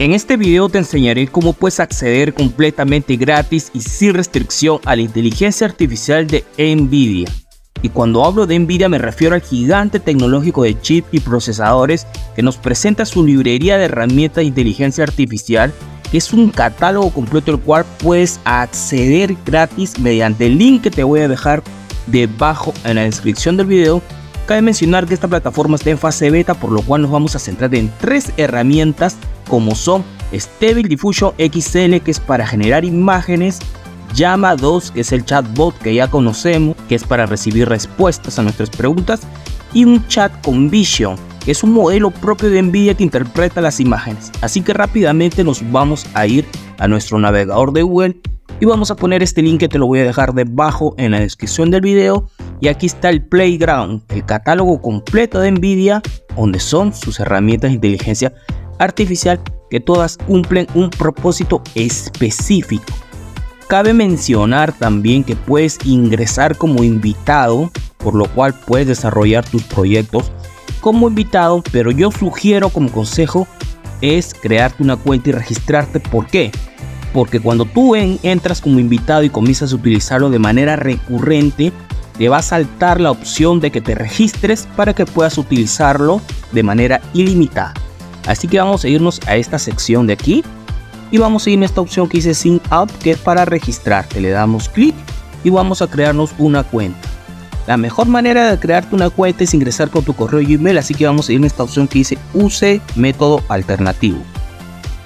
En este video te enseñaré cómo puedes acceder completamente gratis y sin restricción a la inteligencia artificial de NVIDIA. Y cuando hablo de NVIDIA me refiero al gigante tecnológico de chip y procesadores que nos presenta su librería de herramientas de inteligencia artificial, que es un catálogo completo al cual puedes acceder gratis mediante el link que te voy a dejar debajo en la descripción del video Cabe mencionar que esta plataforma está en fase beta, por lo cual nos vamos a centrar en tres herramientas como son Stable Diffusion XL que es para generar imágenes, Llama 2 que es el chatbot que ya conocemos, que es para recibir respuestas a nuestras preguntas, y un chat con Vision que es un modelo propio de Nvidia que interpreta las imágenes. Así que rápidamente nos vamos a ir a nuestro navegador de Google y vamos a poner este link que te lo voy a dejar debajo en la descripción del video y aquí está el Playground, el catálogo completo de Nvidia donde son sus herramientas de inteligencia artificial que todas cumplen un propósito específico. Cabe mencionar también que puedes ingresar como invitado, por lo cual puedes desarrollar tus proyectos como invitado, pero yo sugiero como consejo es crearte una cuenta y registrarte. ¿Por qué? Porque cuando tú entras como invitado y comienzas a utilizarlo de manera recurrente, te va a saltar la opción de que te registres para que puedas utilizarlo de manera ilimitada. Así que vamos a irnos a esta sección de aquí y vamos a ir a esta opción que dice Sign Up que es para registrarte. Le damos clic y vamos a crearnos una cuenta. La mejor manera de crearte una cuenta es ingresar con tu correo Gmail, así que vamos a ir a esta opción que dice Use método alternativo.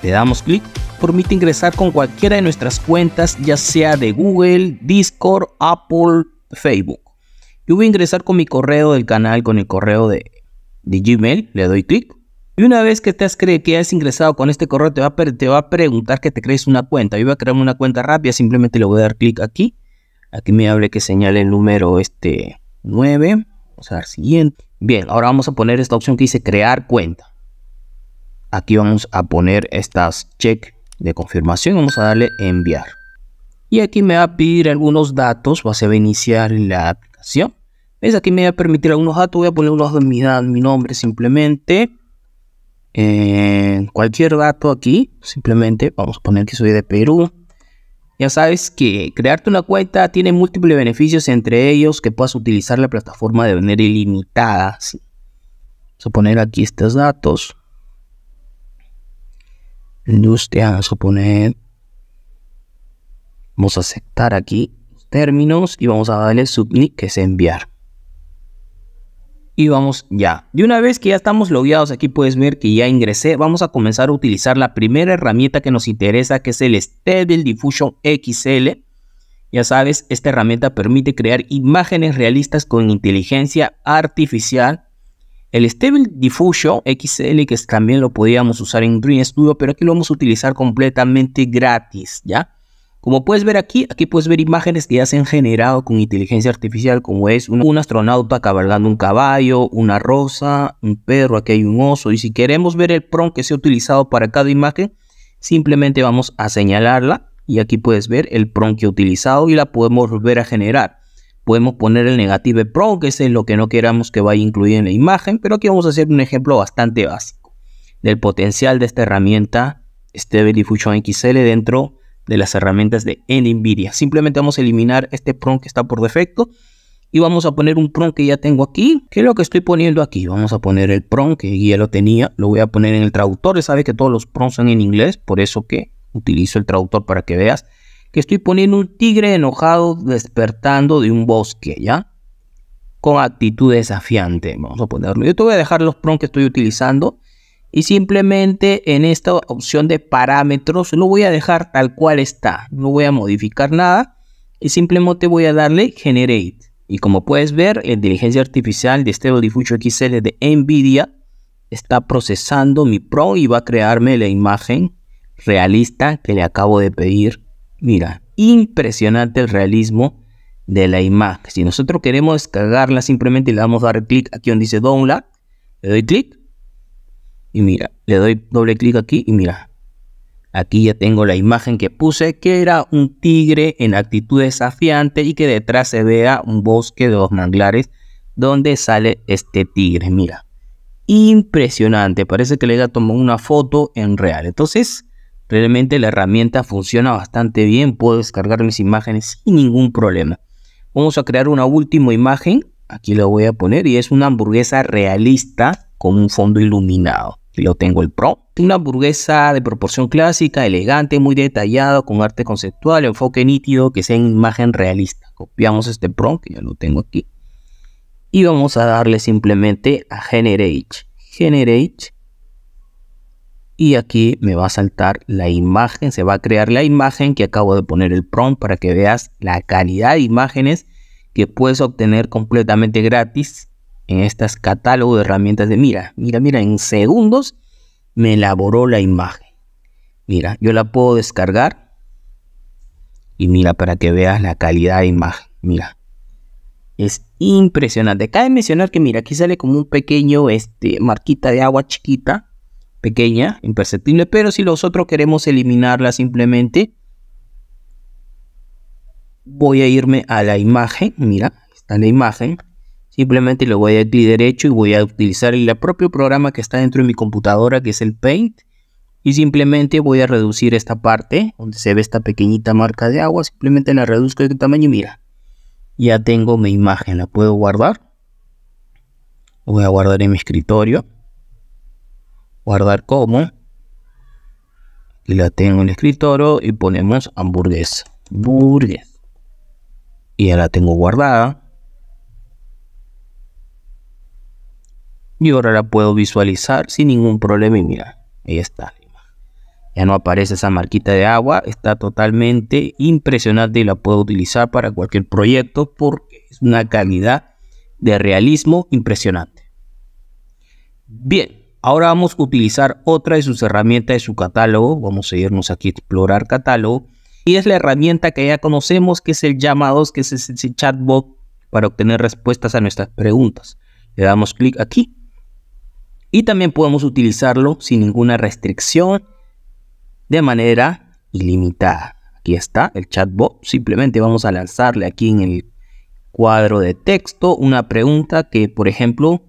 Le damos clic, permite ingresar con cualquiera de nuestras cuentas, ya sea de Google, Discord, Apple, Facebook. Yo voy a ingresar con mi correo del canal, con el correo de, de Gmail, le doy clic, y una vez que te has, que has ingresado con este correo, te va, a te va a preguntar que te crees una cuenta. Yo voy a crear una cuenta rápida, simplemente le voy a dar clic aquí. Aquí me hable que señale el número este 9. Vamos a dar siguiente. Bien, ahora vamos a poner esta opción que dice crear cuenta. Aquí vamos a poner estas check de confirmación. Vamos a darle enviar. Y aquí me va a pedir algunos datos. Va a iniciar la aplicación. ¿Ves? Aquí me va a permitir algunos datos. Voy a poner unos de mi, mi nombre simplemente. Eh, cualquier dato aquí, simplemente vamos a poner que soy de Perú. Ya sabes que crearte una cuenta tiene múltiples beneficios, entre ellos que puedas utilizar la plataforma de manera ilimitada. Vamos a poner aquí estos datos. Industria, vamos a Vamos a aceptar aquí términos y vamos a darle subnick que es enviar y vamos ya. De una vez que ya estamos logueados, aquí puedes ver que ya ingresé, vamos a comenzar a utilizar la primera herramienta que nos interesa, que es el Stable Diffusion XL. Ya sabes, esta herramienta permite crear imágenes realistas con inteligencia artificial. El Stable Diffusion XL, que también lo podíamos usar en Dream Studio, pero aquí lo vamos a utilizar completamente gratis, ¿ya? Como puedes ver aquí, aquí puedes ver imágenes que ya se han generado con inteligencia artificial, como es un, astronauta cabalgando un caballo, una rosa, un perro, aquí hay un oso. Y si queremos ver el prompt que se ha utilizado para cada imagen, simplemente vamos a señalarla y aquí puedes ver el prompt que he utilizado y la podemos volver a generar. Podemos poner el negativo prompt, que es lo que no queramos que vaya incluido en la imagen, pero aquí vamos a hacer un ejemplo bastante básico del potencial de esta herramienta Stable Diffusion XL dentro de las herramientas de NVIDIA. Simplemente vamos a eliminar este prompt que está por defecto y vamos a poner un prompt que ya tengo aquí. ¿Qué es lo que estoy poniendo aquí? Vamos a poner el prompt que ya lo tenía. Lo voy a poner en el traductor. sabe que todos los prompts son en inglés, por eso que utilizo el traductor para que veas que estoy poniendo un tigre enojado despertando de un bosque, ¿ya? Con actitud desafiante. Vamos a ponerlo. Yo te voy a dejar los prompts que estoy utilizando y simplemente en esta opción de parámetros lo voy a dejar tal cual está, no voy a modificar nada y simplemente voy a darle generate y como puedes ver la inteligencia artificial de este Diffusion XL de NVIDIA está procesando mi pro y va a crearme la imagen realista que le acabo de pedir mira impresionante el realismo de la imagen si nosotros queremos descargarla simplemente le vamos a dar clic aquí donde dice download le doy clic y mira, le doy doble clic aquí y mira. Aquí ya tengo la imagen que puse, que era un tigre en actitud desafiante y que detrás se vea un bosque de dos manglares donde sale este tigre. Mira, impresionante. Parece que le haya tomado una foto en real. Entonces, realmente la herramienta funciona bastante bien. Puedo descargar mis imágenes sin ningún problema. Vamos a crear una última imagen. Aquí la voy a poner y es una hamburguesa realista con un fondo iluminado. Yo tengo el Pro. Una hamburguesa de proporción clásica, elegante, muy detallado, con arte conceptual, enfoque nítido, que sea en imagen realista. Copiamos este Pro, que ya lo tengo aquí. Y vamos a darle simplemente a Generate. Generate. Y aquí me va a saltar la imagen, se va a crear la imagen que acabo de poner el prompt para que veas la calidad de imágenes que puedes obtener completamente gratis en estas catálogos de herramientas de mira, mira, mira, en segundos me elaboró la imagen. Mira, yo la puedo descargar y mira para que veas la calidad de imagen. Mira, es impresionante. Cabe mencionar que mira, aquí sale como un pequeño este, marquita de agua chiquita, pequeña, imperceptible, pero si nosotros queremos eliminarla simplemente, voy a irme a la imagen, mira, está la imagen, Simplemente le voy a derecho y voy a utilizar el propio programa que está dentro de mi computadora, que es el Paint. Y simplemente voy a reducir esta parte, donde se ve esta pequeñita marca de agua. Simplemente la reduzco de este tamaño y mira, ya tengo mi imagen. La puedo guardar. Voy a guardar en mi escritorio. Guardar como. Y la tengo en el escritorio y ponemos hamburguesa. Hamburguesa. Y ya la tengo guardada Y ahora la puedo visualizar sin ningún problema y mira, ahí está. Ya no aparece esa marquita de agua, está totalmente impresionante y la puedo utilizar para cualquier proyecto porque es una calidad de realismo impresionante. Bien, ahora vamos a utilizar otra de sus herramientas de su catálogo. Vamos a irnos aquí a explorar catálogo. Y es la herramienta que ya conocemos, que es el llamados, que es ese chatbot para obtener respuestas a nuestras preguntas. Le damos clic aquí y también podemos utilizarlo sin ninguna restricción de manera ilimitada. Aquí está el chatbot. Simplemente vamos a lanzarle aquí en el cuadro de texto una pregunta que, por ejemplo,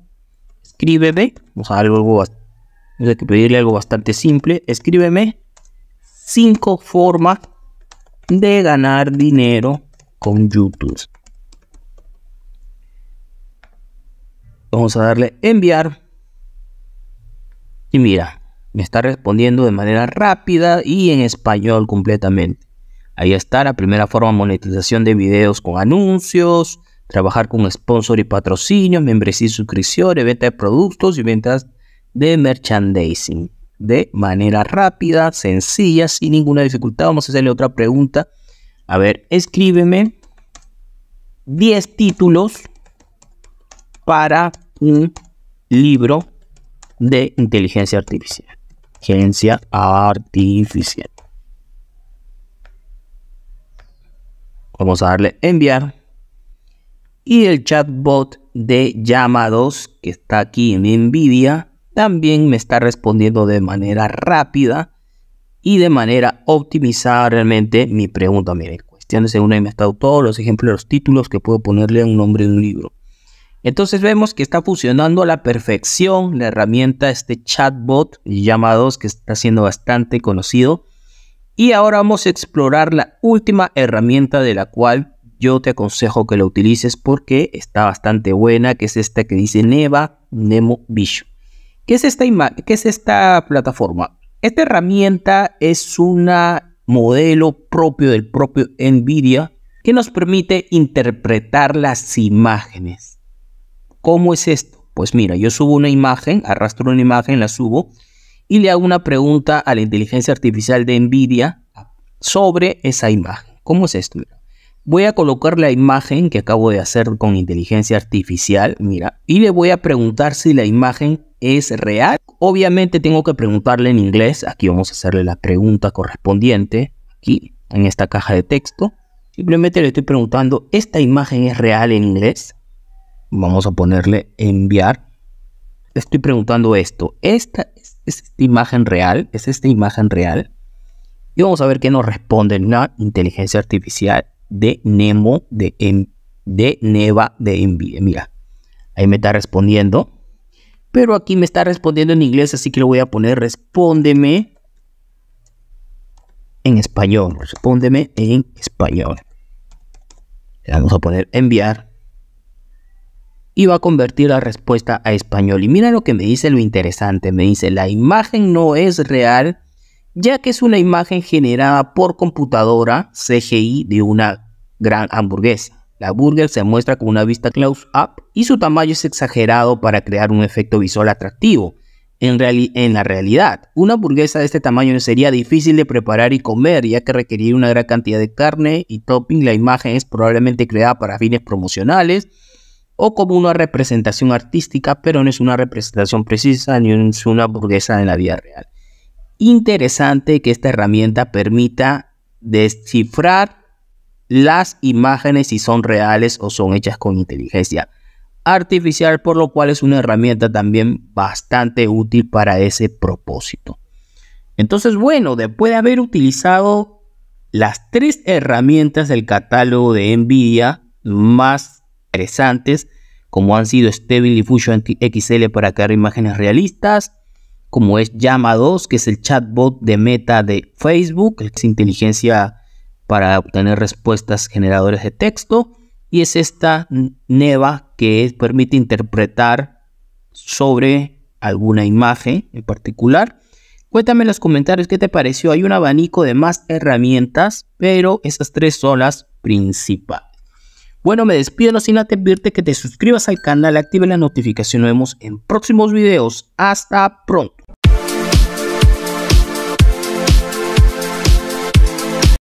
escríbeme. Vamos a, algo, pedirle algo bastante simple. Escríbeme cinco formas de ganar dinero con YouTube. Vamos a darle enviar mira, me está respondiendo de manera rápida y en español completamente. Ahí está la primera forma monetización de videos con anuncios, trabajar con sponsor y patrocinio membresía y suscripciones, venta de productos y ventas de merchandising. De manera rápida, sencilla, sin ninguna dificultad. Vamos a hacerle otra pregunta. A ver, escríbeme 10 títulos para un libro de inteligencia artificial. Inteligencia artificial. Vamos a darle enviar. Y el chatbot de llamados que está aquí en Nvidia también me está respondiendo de manera rápida y de manera optimizada realmente mi pregunta. Miren, Cuestiones de segunda y me ha estado todos los ejemplos, los títulos que puedo ponerle a un nombre de un libro. Entonces vemos que está funcionando a la perfección la herramienta, este chatbot llamados que está siendo bastante conocido. Y ahora vamos a explorar la última herramienta de la cual yo te aconsejo que la utilices porque está bastante buena, que es esta que dice Neva Nemo Vision. es esta, ¿Qué es esta plataforma? Esta herramienta es un modelo propio del propio NVIDIA que nos permite interpretar las imágenes. ¿Cómo es esto? Pues mira, yo subo una imagen, arrastro una imagen, la subo y le hago una pregunta a la inteligencia artificial de Nvidia sobre esa imagen. ¿Cómo es esto? voy a colocar la imagen que acabo de hacer con inteligencia artificial, mira, y le voy a preguntar si la imagen es real. Obviamente tengo que preguntarle en inglés, aquí vamos a hacerle la pregunta correspondiente, aquí en esta caja de texto. Simplemente le estoy preguntando, ¿esta imagen es real en inglés? Vamos a ponerle enviar. Estoy preguntando esto. ¿Esta es, esta imagen real? ¿Es esta imagen real? Y vamos a ver qué nos responde Una inteligencia artificial de Nemo de, de Neva de Envía. Mira, ahí me está respondiendo. Pero aquí me está respondiendo en inglés, así que le voy a poner respóndeme en español. Respóndeme en español. Le vamos a poner enviar y va a convertir la respuesta a español. Y mira lo que me dice lo interesante, me dice la imagen no es real ya que es una imagen generada por computadora CGI de una gran hamburguesa. La burger se muestra con una vista close-up y su tamaño es exagerado para crear un efecto visual atractivo. En, en, la realidad, una hamburguesa de este tamaño sería difícil de preparar y comer, ya que requeriría una gran cantidad de carne y topping. La imagen es probablemente creada para fines promocionales o como una representación artística, pero no es una representación precisa ni es una burguesa en la vida real. Interesante que esta herramienta permita descifrar las imágenes si son reales o son hechas con inteligencia artificial, por lo cual es una herramienta también bastante útil para ese propósito. Entonces, bueno, después de haber utilizado las tres herramientas del catálogo de Nvidia, más interesantes, como han sido Stable Diffusion XL para crear imágenes realistas, como es Llama 2, que es el chatbot de meta de Facebook, es inteligencia para obtener respuestas generadores de texto, y es esta Neva que permite interpretar sobre alguna imagen en particular. Cuéntame en los comentarios qué te pareció. Hay un abanico de más herramientas, pero esas tres son las principales. Bueno, me despido no sin advertirte que te suscribas al canal, active la notificación. Nos vemos en próximos videos. Hasta pronto.